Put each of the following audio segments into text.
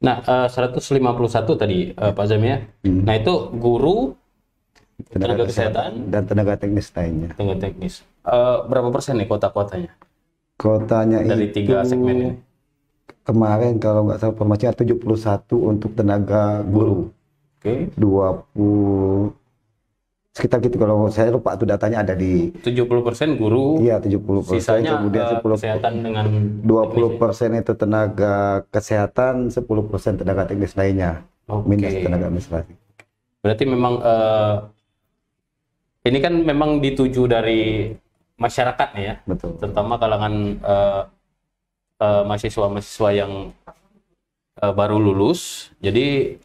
Nah, eh, uh, 151 tadi uh, Pak Zami ya. Hmm. Nah, itu guru tenaga, tenaga kesehatan, dan tenaga teknis lainnya. Tenaga teknis. Uh, berapa persen nih kota-kotanya? Kotanya dari tiga segmen ini. Kemarin kalau nggak salah informasinya 71 untuk tenaga guru. Oke. Okay. 20 sekitar gitu kalau saya lupa tuh datanya ada di 70% guru. Iya, 70%. Sisanya kemudian 10 eh, kesehatan dengan 20% itu tenaga kesehatan, 10% tenaga teknis lainnya. Okay. Minus tenaga administrasi. Berarti memang uh, ini kan memang dituju dari masyarakat ya. Betul. Terutama kalangan uh, uh, mahasiswa-mahasiswa yang uh, baru lulus. Jadi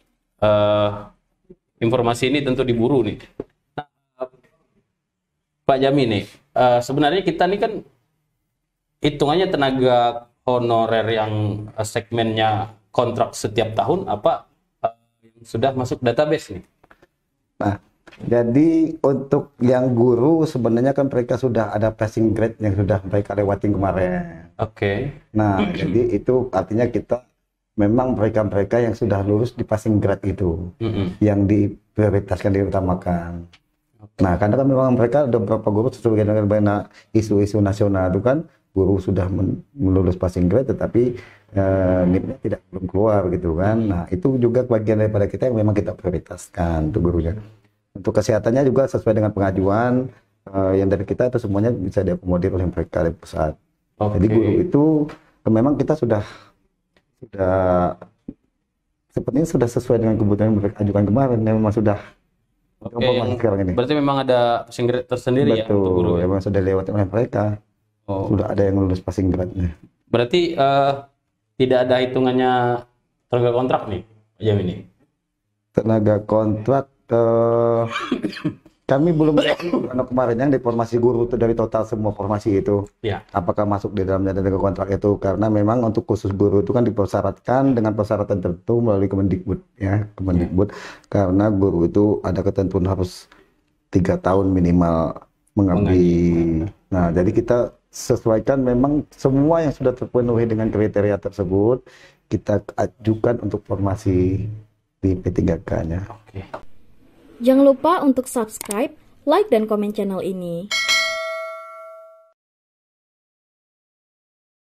uh, informasi ini tentu diburu nih. Pak Jami nih, uh, sebenarnya kita nih kan hitungannya tenaga honorer yang eh, segmennya kontrak setiap tahun apa uh, sudah masuk database nih? Nah, jadi untuk yang guru sebenarnya kan mereka sudah ada passing grade yang sudah mereka lewatin kemarin. Oke. Okay. Nah, jadi itu artinya kita memang mereka-mereka yang sudah lulus di passing grade itu mm -hmm. yang diprioritaskan diutamakan. Nah, karena kan memang mereka ada beberapa guru sesuai dengan banyak isu-isu nasional itu kan guru sudah melulus passing grade tetapi eh, nipnya tidak belum keluar gitu kan. Nah, itu juga bagian daripada kita yang memang kita prioritaskan untuk gurunya. Untuk kesehatannya juga sesuai dengan pengajuan eh, yang dari kita itu semuanya bisa diakomodir oleh mereka dari pusat. Okay. Jadi guru itu memang kita sudah sudah sepertinya sudah sesuai dengan kebutuhan yang mereka ajukan kemarin memang sudah Oke, yang yang, ini. berarti memang ada passing grade tersendiri Betul, ya untuk guru. Memang sudah lewat oleh mereka. Oh. Sudah ada yang lulus passing grade-nya. Berarti uh, tidak ada hitungannya tenaga kontrak nih, jam ini. Tenaga kontrak uh, kami belum karena kemarin yang deformasi guru itu dari total semua formasi itu. Ya. Apakah masuk di dalam ke kontrak itu? Karena memang untuk khusus guru itu kan dipersyaratkan dengan persyaratan tertentu melalui Kemendikbud ya, Kemendikbud. Ya. Karena guru itu ada ketentuan harus tiga tahun minimal mengabdi. Nah, jadi kita sesuaikan memang semua yang sudah terpenuhi dengan kriteria tersebut kita ajukan untuk formasi di P3K-nya. Okay. Jangan lupa untuk subscribe, like, dan komen channel ini.